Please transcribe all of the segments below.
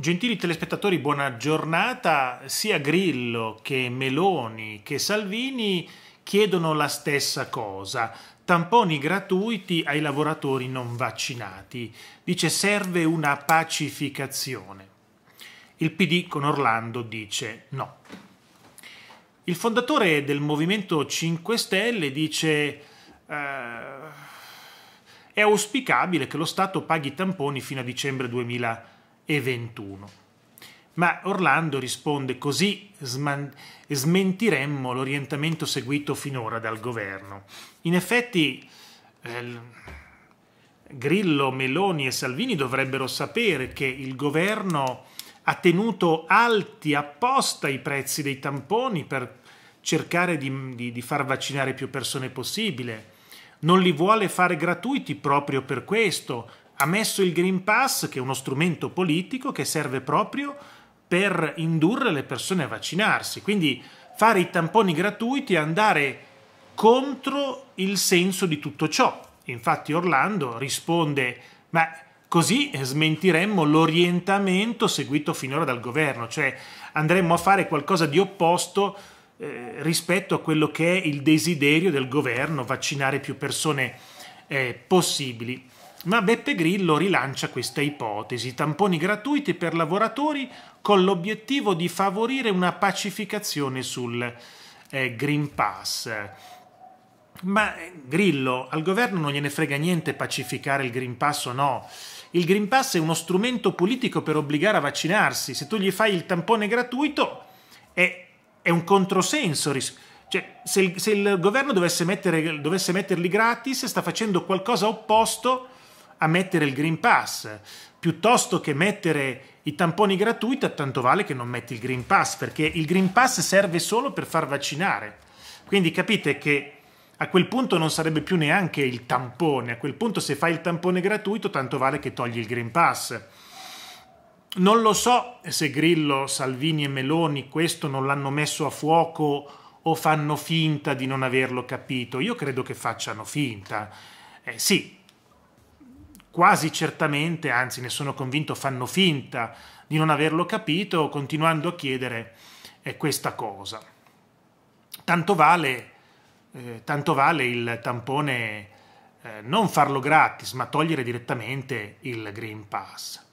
Gentili telespettatori, buona giornata. Sia Grillo che Meloni che Salvini chiedono la stessa cosa. Tamponi gratuiti ai lavoratori non vaccinati. Dice serve una pacificazione. Il PD con Orlando dice no. Il fondatore del Movimento 5 Stelle dice... Eh, è auspicabile che lo Stato paghi i tamponi fino a dicembre 2020 e 21. Ma Orlando risponde così sman- smentiremmo l'orientamento seguito finora dal governo. In effetti eh, Grillo, Meloni e Salvini dovrebbero sapere che il governo ha tenuto alti apposta i prezzi dei tamponi per cercare di, di, di, far vaccinare più persone possibile. Non li vuole fare gratuiti proprio per questo, ha messo il Green Pass, che è uno strumento politico che serve proprio per indurre le persone a vaccinarsi. Quindi fare i tamponi gratuiti e andare contro il senso di tutto ciò. Infatti Orlando risponde, ma così smentiremmo l'orientamento seguito finora dal governo, cioè andremmo a fare qualcosa di opposto eh, rispetto a quello che è il desiderio del governo, vaccinare più persone eh, possibili ma Beppe Grillo rilancia questa ipotesi, tamponi gratuiti per lavoratori con l'obiettivo di favorire una pacificazione sul eh, Green Pass. Ma eh, Grillo, al governo non gliene frega niente pacificare il Green Pass o no. Il Green Pass è uno strumento politico per obbligare a vaccinarsi. Se tu gli fai il tampone gratuito è, è un controsenso. Cioè, se il, se il governo dovesse, mettere, dovesse metterli gratis, sta facendo qualcosa opposto a mettere il Green Pass. Piuttosto che mettere i tamponi gratuiti, tanto vale che non metti il Green Pass, perché il Green Pass serve solo per far vaccinare. Quindi capite che a quel punto non sarebbe più neanche il tampone, a quel punto se fai il tampone gratuito, tanto vale che togli il Green Pass. Non lo so se Grillo, Salvini e Meloni questo non l'hanno messo a fuoco o fanno finta di non averlo capito. Io credo che facciano finta. Eh, sì, quasi certamente, anzi ne sono convinto, fanno finta di non averlo capito, continuando a chiedere eh, questa cosa. Tanto vale, eh, tanto vale il tampone eh, non farlo gratis, ma togliere direttamente il Green Pass.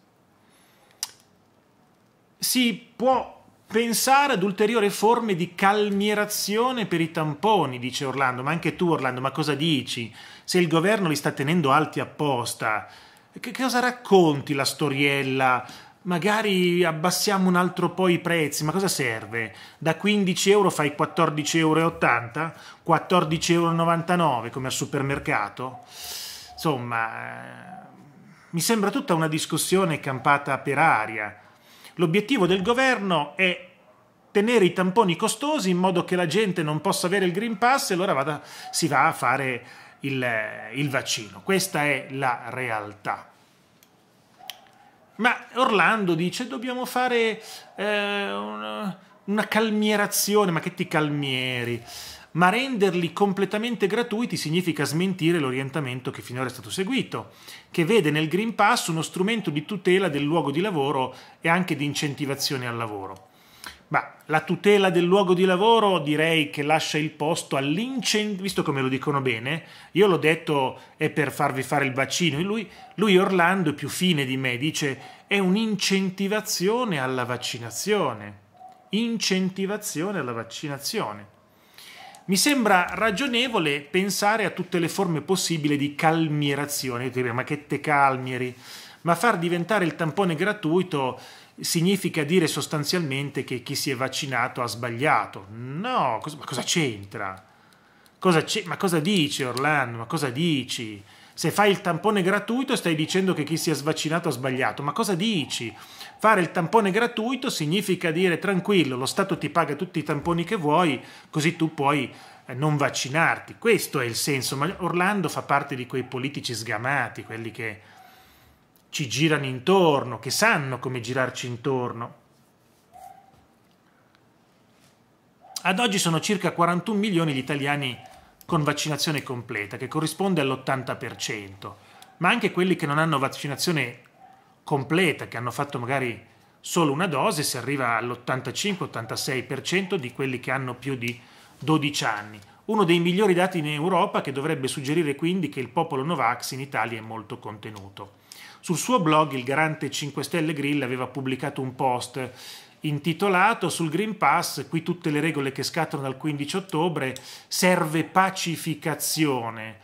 Si può pensare ad ulteriori forme di calmierazione per i tamponi, dice Orlando, ma anche tu Orlando, ma cosa dici? Se il governo li sta tenendo alti apposta, che cosa racconti la storiella? Magari abbassiamo un altro po' i prezzi, ma cosa serve? Da 15 euro fai 14,80 euro? 14,99 euro come al supermercato? Insomma, eh, mi sembra tutta una discussione campata per aria. L'obiettivo del governo è tenere i tamponi costosi in modo che la gente non possa avere il Green Pass e allora vada, si va a fare il, il vaccino. Questa è la realtà. Ma Orlando dice dobbiamo fare eh, una, una calmierazione, ma che ti calmieri? ma renderli completamente gratuiti significa smentire l'orientamento che finora è stato seguito, che vede nel Green Pass uno strumento di tutela del luogo di lavoro e anche di incentivazione al lavoro. Ma la tutela del luogo di lavoro direi che lascia il posto all'incentivo, visto come lo dicono bene, io l'ho detto è per farvi fare il vaccino, lui, lui Orlando è più fine di me, dice è un'incentivazione alla vaccinazione, incentivazione alla vaccinazione mi sembra ragionevole pensare a tutte le forme possibili di calmierazione. Io direi, ma che te calmieri? Ma far diventare il tampone gratuito significa dire sostanzialmente che chi si è vaccinato ha sbagliato. No, cosa, ma cosa c'entra? Cosa ma cosa dici Orlando? Ma cosa dici? Se fai il tampone gratuito stai dicendo che chi si è svaccinato ha sbagliato, ma cosa dici? Fare il tampone gratuito significa dire tranquillo, lo Stato ti paga tutti i tamponi che vuoi, così tu puoi eh, non vaccinarti. Questo è il senso, ma Orlando fa parte di quei politici sgamati, quelli che ci girano intorno, che sanno come girarci intorno. Ad oggi sono circa 41 milioni gli italiani con vaccinazione completa, che corrisponde all'80%, ma anche quelli che non hanno vaccinazione completa, che hanno fatto magari solo una dose, si arriva all'85-86% di quelli che hanno più di 12 anni. Uno dei migliori dati in Europa che dovrebbe suggerire quindi che il popolo Novax in Italia è molto contenuto. Sul suo blog il garante 5 Stelle Grill aveva pubblicato un post intitolato sul Green Pass, qui tutte le regole che scattano dal 15 ottobre, serve pacificazione.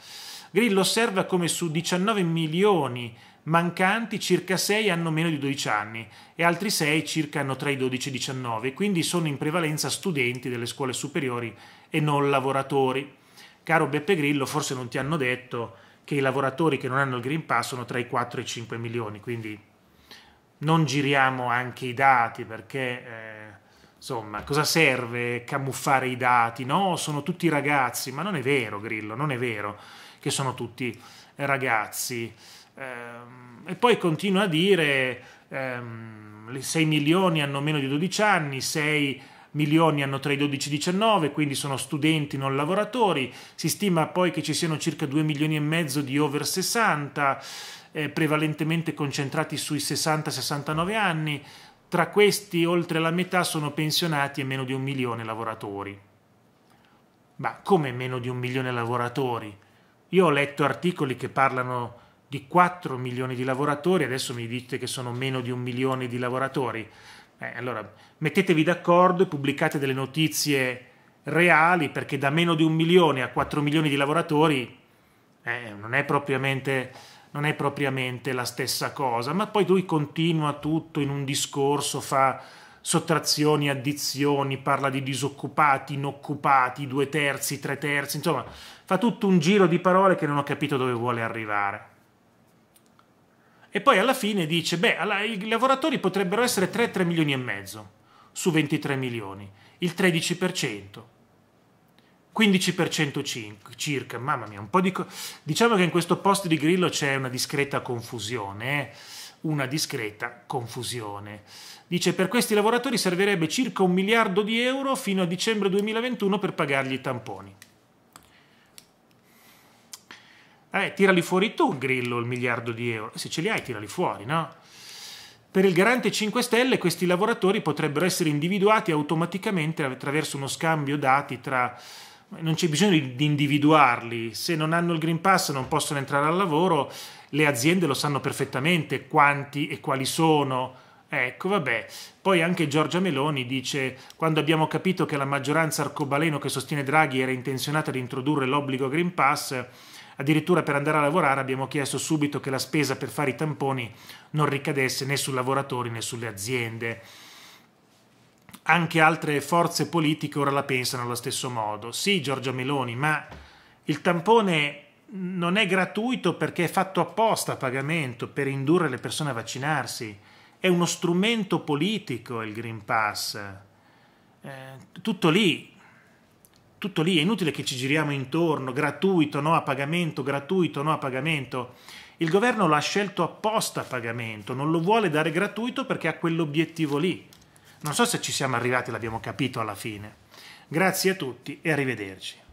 Grillo osserva come su 19 milioni mancanti circa 6 hanno meno di 12 anni e altri 6 circa hanno tra i 12 e i 19, quindi sono in prevalenza studenti delle scuole superiori e non lavoratori. Caro Beppe Grillo, forse non ti hanno detto che i lavoratori che non hanno il Green Pass sono tra i 4 e i 5 milioni, quindi non giriamo anche i dati perché eh, insomma cosa serve camuffare i dati? No, sono tutti ragazzi, ma non è vero Grillo, non è vero che sono tutti ragazzi. Ehm, e poi continua a dire ehm, 6 milioni hanno meno di 12 anni, 6 milioni hanno tra i 12 e i 19, quindi sono studenti non lavoratori, si stima poi che ci siano circa 2 milioni e mezzo di over 60 eh, prevalentemente concentrati sui 60-69 anni, tra questi oltre la metà sono pensionati e meno di un milione lavoratori. Ma come meno di un milione lavoratori? Io ho letto articoli che parlano di 4 milioni di lavoratori, adesso mi dite che sono meno di un milione di lavoratori. Eh, allora, mettetevi d'accordo e pubblicate delle notizie reali perché da meno di un milione a 4 milioni di lavoratori eh, non è propriamente non è propriamente la stessa cosa, ma poi lui continua tutto in un discorso, fa sottrazioni, addizioni, parla di disoccupati, inoccupati, due terzi, tre terzi, insomma, fa tutto un giro di parole che non ho capito dove vuole arrivare. E poi alla fine dice, beh, i lavoratori potrebbero essere 3-3 milioni e mezzo su 23 milioni, il 13%. 15% circa, mamma mia, un po' di... Co- diciamo che in questo posto di Grillo c'è una discreta confusione, eh. una discreta confusione. Dice per questi lavoratori servirebbe circa un miliardo di euro fino a dicembre 2021 per pagargli i tamponi. Vabbè, eh, tirali fuori tu, Grillo, il miliardo di euro. Se ce li hai, tirali fuori, no? Per il garante 5 Stelle questi lavoratori potrebbero essere individuati automaticamente attraverso uno scambio dati tra non c'è bisogno di individuarli, se non hanno il Green Pass non possono entrare al lavoro, le aziende lo sanno perfettamente quanti e quali sono. Ecco, vabbè. Poi anche Giorgia Meloni dice: Quando abbiamo capito che la maggioranza arcobaleno che sostiene Draghi era intenzionata ad introdurre l'obbligo Green Pass, addirittura per andare a lavorare abbiamo chiesto subito che la spesa per fare i tamponi non ricadesse né sui lavoratori né sulle aziende anche altre forze politiche ora la pensano allo stesso modo. Sì, Giorgia Meloni, ma il tampone non è gratuito perché è fatto apposta a pagamento per indurre le persone a vaccinarsi. È uno strumento politico il Green Pass. Eh, tutto lì, tutto lì, è inutile che ci giriamo intorno, gratuito, no a pagamento, gratuito, no a pagamento. Il governo l'ha scelto apposta a pagamento, non lo vuole dare gratuito perché ha quell'obiettivo lì. Non so se ci siamo arrivati, l'abbiamo capito alla fine. Grazie a tutti e arrivederci.